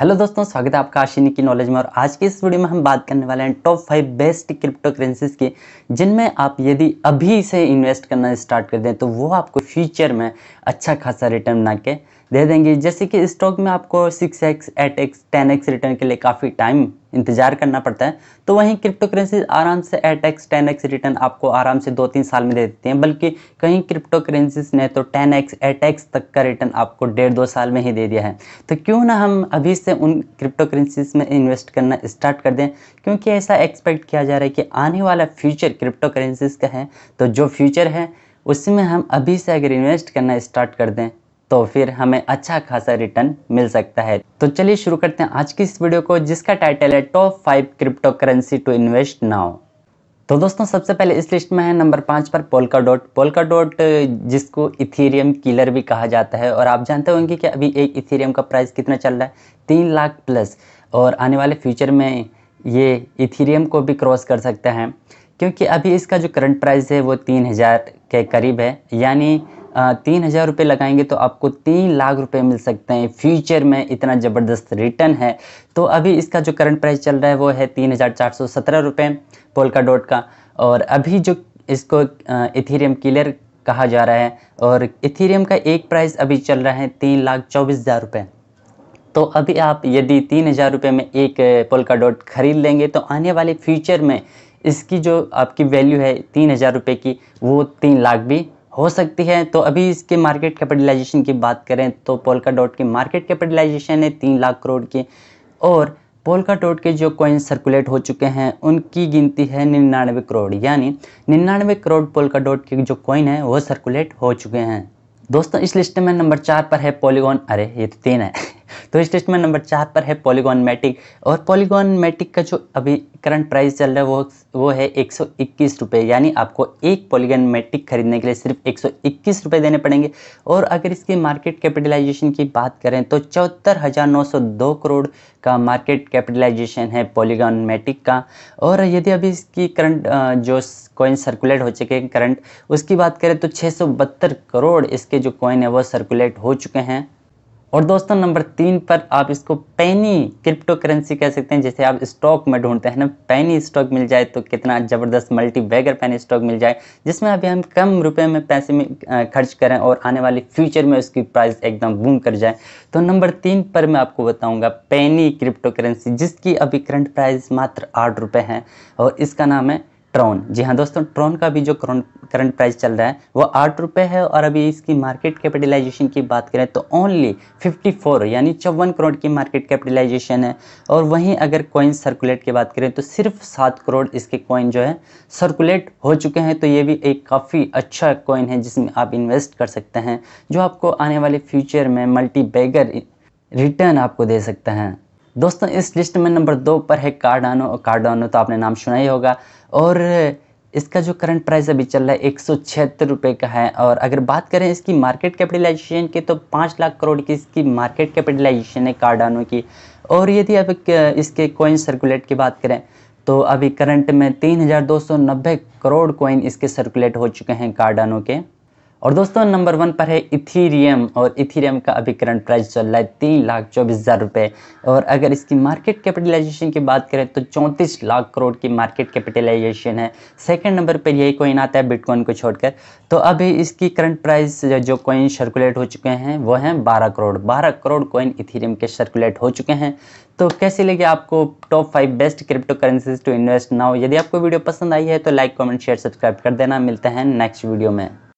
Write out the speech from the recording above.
hello दोस्तों स्वागत है आपका आशिनी की नॉलेज में और आज की इस वीडियो में हम बात करने वाले हैं top five best crypto currencies की जिनमें आप यदि अभी से इन्वेस्ट करना स्टार्ट कर दें तो वो आपको फ्यूचर में अच्छा खासा रिटर्न बना के दे देंगे जैसे कि स्टॉक में आपको six x eight x ten x return के लिए काफ़ी टाइम इंतजार करना पड़ता है तो वहीं क्रिप्टो करेंसी आराम से eight x ten x return आपको आराम से दो तीन साल में दे देती हैं बल्कि कहीं क्रिप्टो करेंसीज ने तो टेन एक्स एट एक्स तक का रिटर्न आपको डेढ़ दो साल में ही दे दिया है तो क्यों ना हम अभी से उन क्रिप्टो करेंसीज में इन्वेस्ट करना स्टार्ट कर दें क्योंकि ऐसा एक्सपेक्ट किया जा रहा है कि आने वाला फ्यूचर क्रिप्टो करेंसीज का है तो जो फ्यूचर है उसी में हम अभी से अगर इन्वेस्ट करना स्टार्ट कर दें तो फिर हमें अच्छा खासा रिटर्न मिल सकता है तो चलिए शुरू करते हैं आज की इस वीडियो को जिसका टाइटल है top five crypto currency to invest now तो दोस्तों सबसे पहले इस लिस्ट में है नंबर पाँच पर पोलका डॉट पोलका डॉट जिसको इथेरियम किलर भी कहा जाता है और आप जानते होंगे कि अभी एक इथेरियम का प्राइस कितना चल रहा है तीन लाख प्लस और आने वाले फ्यूचर में ये इथेरियम को भी क्रॉस कर सकते हैं क्योंकि अभी इसका जो करंट प्राइस है वो तीन हज़ार के करीब है यानी तीन हज़ार रुपये लगाएंगे तो आपको तीन लाख रुपए मिल सकते हैं फ्यूचर में इतना ज़बरदस्त रिटर्न है तो अभी इसका जो करंट प्राइस चल रहा है वो है तीन हज़ार चार सौ सत्रह रुपये पोलका डॉट का और अभी जो इसको इथेरियम क्लियर कहा जा रहा है और इथेरियम का एक प्राइस अभी चल रहा है तीन लाख चौबीस हज़ार रुपये तो अभी आप यदि तीन हज़ार रुपये में एक पोलका डॉट खरीद लेंगे तो आने वाले फ्यूचर में इसकी जो आपकी वैल्यू है तीन हज़ार रुपये की वो तीन लाख भी हो सकती है तो अभी इसके मार्केट कैपिटलाइजेशन की बात करें तो पोलका डॉट की मार्केट कैपिटलाइजेशन है तीन लाख करोड़ की और पोलका डॉट के जो कॉइन सर्कुलेट हो चुके हैं उनकी गिनती है निन्यानवे करोड़ यानी निन्यानवे करोड़ पोलका डॉट के जो कॉइन है वो सर्कुलेट हो चुके हैं दोस्तों इस लिस्ट में नंबर चार पर है पॉलीगॉन अरे ये तो तीन है तो स्टेटमेंट नंबर चार पर है पॉलीगॉन मैटिक और पॉलीगॉन मैटिक का जो अभी करंट प्राइस चल रहा है वो वो है एक सौ इक्कीस रुपये यानी आपको एक पॉलीगॉन मैटिक खरीदने के लिए सिर्फ एक सौ इक्कीस रुपये देने पड़ेंगे और अगर इसकी मार्केट कैपिटलाइजेशन की बात करें तो चौहत्तर हज़ार नौ सौ दो करोड़ का मार्केट कैपिटलाइजेशन है पॉलीगॉन मैटिक का और यदि अभी इसकी करंट जो कॉइन सर्कुलेट हो चुके हैं करंट उसकी बात करें तो छः करोड़ इसके जो कॉइन है वो सर्कुलेट हो चुके हैं और दोस्तों नंबर तीन पर आप इसको पैनी क्रिप्टो करेंसी कह सकते हैं जैसे आप स्टॉक में ढूंढते हैं ना पैनी स्टॉक मिल जाए तो कितना ज़बरदस्त मल्टी बैगर पैनी स्टॉक मिल जाए जिसमें अभी हम कम रुपए में पैसे में खर्च करें और आने वाले फ्यूचर में उसकी प्राइस एकदम बूम कर जाए तो नंबर तीन पर मैं आपको बताऊँगा पैनी क्रिप्टो करेंसी जिसकी अभी करंट प्राइस मात्र आठ रुपये है और इसका नाम है ट्रॉन जी हाँ दोस्तों ट्रॉन का भी जो करंट प्राइस चल रहा है वो आठ रुपये है और अभी इसकी मार्केट कैपिटलाइजेशन की बात करें तो ओनली 54 यानी चौवन करोड़ की मार्केट कैपिटलाइजेशन है और वहीं अगर कॉइन सर्कुलेट की बात करें तो सिर्फ सात करोड़ इसके कॉइन जो है सर्कुलेट हो चुके हैं तो ये भी एक काफ़ी अच्छा कॉइन है जिसमें आप इन्वेस्ट कर सकते हैं जो आपको आने वाले फ्यूचर में मल्टी रिटर्न आपको दे सकते हैं दोस्तों इस लिस्ट में नंबर दो पर है कार्डानो और कार्डानो तो आपने नाम सुना ही होगा और इसका जो करंट प्राइस अभी चल रहा है एक सौ का है और अगर बात करें इसकी मार्केट कैपिटलाइजेशन की तो पाँच लाख करोड़ की इसकी मार्केट कैपिटलाइजेशन है कार्डानो की और यदि अब इसके कॉइन सर्कुलेट की बात करें तो अभी करंट में तीन हज़ार दो सौ नब्बे करोड़ कॉइन इसके सर्कुलेट हो चुके हैं कार्डानो के और दोस्तों नंबर वन पर है इथीरियम और इथीरियम का अभी करंट प्राइस चल रहा है तीन लाख चौबीस हज़ार रुपये और अगर इसकी मार्केट कैपिटलाइजेशन की बात करें तो चौंतीस लाख करोड़ की मार्केट कैपिटलाइजेशन है सेकंड नंबर पर यही कोइन आता है बिटकॉइन को छोड़कर तो अभी इसकी करंट प्राइस जो कोइन सर्कुलेट हो चुके हैं वो हैं बारह करोड़ बारह करोड़ कोइन इथीरियम के सर्कुलेट हो चुके हैं तो कैसे लगे आपको top five best crypto currencies to invest now यदि आपको वीडियो पसंद आई है तो लाइक कॉमेंट शेयर सब्सक्राइब कर देना मिलते हैं नेक्स्ट वीडियो में